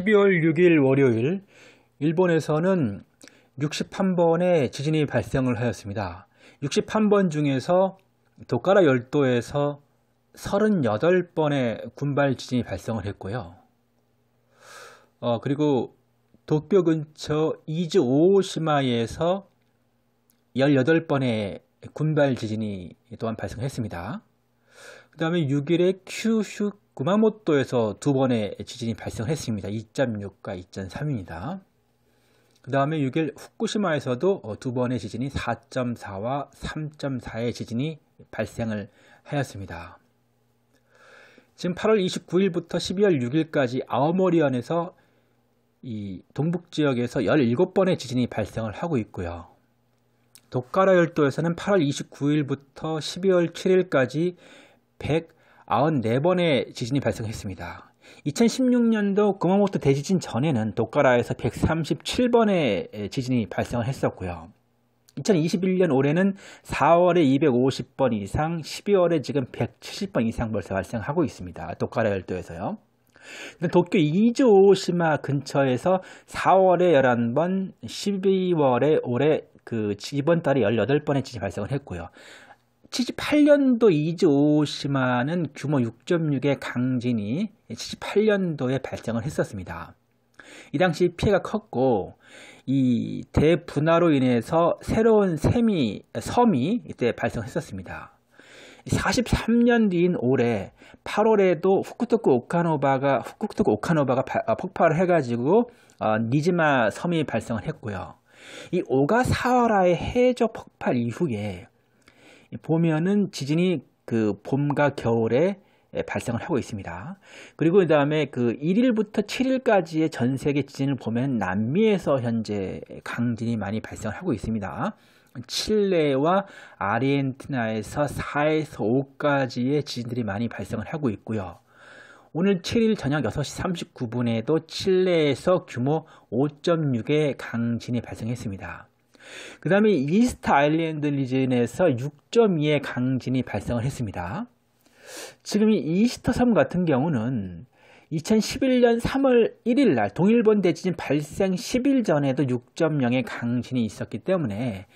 12월 6일 월요일 일본에서는 61번의 지진이 발생을 하였습니다. 61번 중에서 도카라 열도에서 38번의 군발 지진이 발생을 했고요. 어, 그리고 도쿄 근처 이즈 오오시마에서 18번의 군발 지진이 또한 발생했습니다. 그 다음에 6일에 큐슈 구마모토에서 두 번의 지진이 발생했습니다. 2.6과 2.3입니다. 그 다음에 6일 후쿠시마에서도 어, 두 번의 지진이 4.4와 3.4의 지진이 발생을 하였습니다. 지금 8월 29일부터 12월 6일까지 아오모리현에서 이 동북 지역에서 17번의 지진이 발생을 하고 있고요. 도카라 열도에서는 8월 29일부터 12월 7일까지 100 94번의 지진이 발생했습니다. 2016년도 구마모토 대지진 전에는 도카라에서 137번의 지진이 발생을 했었고요. 2021년 올해는 4월에 250번 이상, 12월에 지금 170번 이상 벌써 발생하고 있습니다. 도카라 열도에서요. 도쿄 이즈오시마 근처에서 4월에 11번, 12월에 올해 그 이번 달에 18번의 지진이 발생을 했고요. 78년도 이즈오시마는 규모 6.6의 강진이 78년도에 발생을 했었습니다. 이 당시 피해가 컸고 이 대분화로 인해서 새로운 셈이, 섬이 이때 발생했었습니다. 43년 뒤인 올해 8월에도 후쿠토쿠 오카노바가 후쿠토쿠 오카노바가 어, 폭발을 해가지고 어, 니지마 섬이 발생을 했고요. 이 오가사와라의 해적 폭발 이후에 보면은 지진이 그 봄과 겨울에 예, 발생을 하고 있습니다. 그리고 그 다음에 그 1일부터 7일까지의 전 세계 지진을 보면 남미에서 현재 강진이 많이 발생을 하고 있습니다. 칠레와 아르헨티나에서 4에서 5까지의 지진들이 많이 발생을 하고 있고요. 오늘 7일 저녁 6시 39분에도 칠레에서 규모 5.6의 강진이 발생했습니다. 그 다음에 이스트 아일랜드 리젠에서 6.2의 강진이 발생을 했습니다. 지금 이 이스터 섬 같은 경우는 2011년 3월 1일 날 동일본 대지진 발생 10일 전에도 6.0의 강진이 있었기 때문에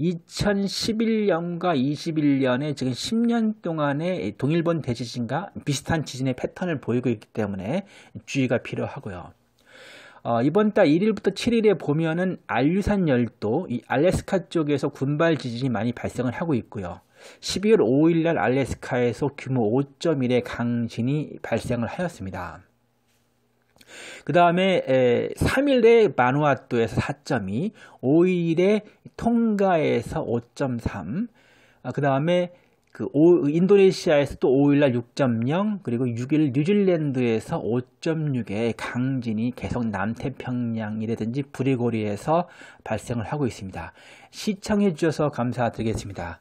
2011년과 21년에 지금 10년 동안의 동일본 대지진과 비슷한 지진의 패턴을 보이고 있기 때문에 주의가 필요하고요. 어, 이번 달 1일부터 7일에 보면은 알류산 열도, 이 알래스카 쪽에서 군발 지진이 많이 발생을 하고 있고요. 12월 5일 날 알래스카에서 규모 5.1의 강진이 발생을 하였습니다. 그 다음에 3일에 마누아뚜에서 4.2, 5일에 통가에서 5.3, 어, 그 다음에 그 5, 인도네시아에서 또 5일날 6.0 그리고 6일 뉴질랜드에서 5.6의 강진이 계속 남태평양이라든지 부리고리에서 발생을 하고 있습니다. 시청해 주셔서 감사드리겠습니다.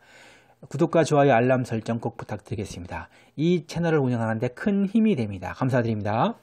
구독과 좋아요 알람 설정 꼭 부탁드리겠습니다. 이 채널을 운영하는데 큰 힘이 됩니다. 감사드립니다.